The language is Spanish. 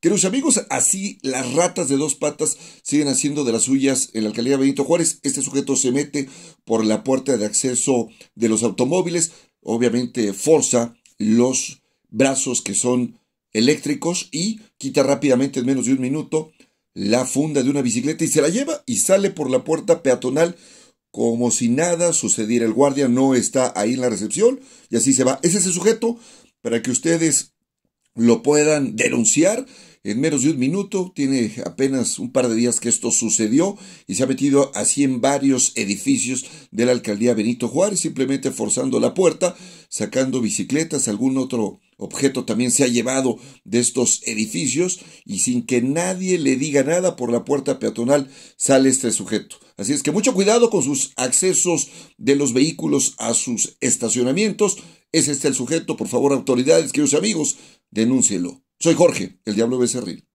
Queridos amigos, así las ratas de dos patas siguen haciendo de las suyas en la alcaldía Benito Juárez. Este sujeto se mete por la puerta de acceso de los automóviles, obviamente forza los brazos que son eléctricos y quita rápidamente en menos de un minuto la funda de una bicicleta y se la lleva y sale por la puerta peatonal como si nada sucediera. El guardia no está ahí en la recepción y así se va. Es ese sujeto para que ustedes lo puedan denunciar en menos de un minuto, tiene apenas un par de días que esto sucedió y se ha metido así en varios edificios de la alcaldía Benito Juárez, simplemente forzando la puerta, sacando bicicletas, algún otro objeto también se ha llevado de estos edificios y sin que nadie le diga nada por la puerta peatonal sale este sujeto. Así es que mucho cuidado con sus accesos de los vehículos a sus estacionamientos. Es este el sujeto, por favor autoridades, queridos amigos, denúncielo. Soy Jorge, el Diablo Becerril.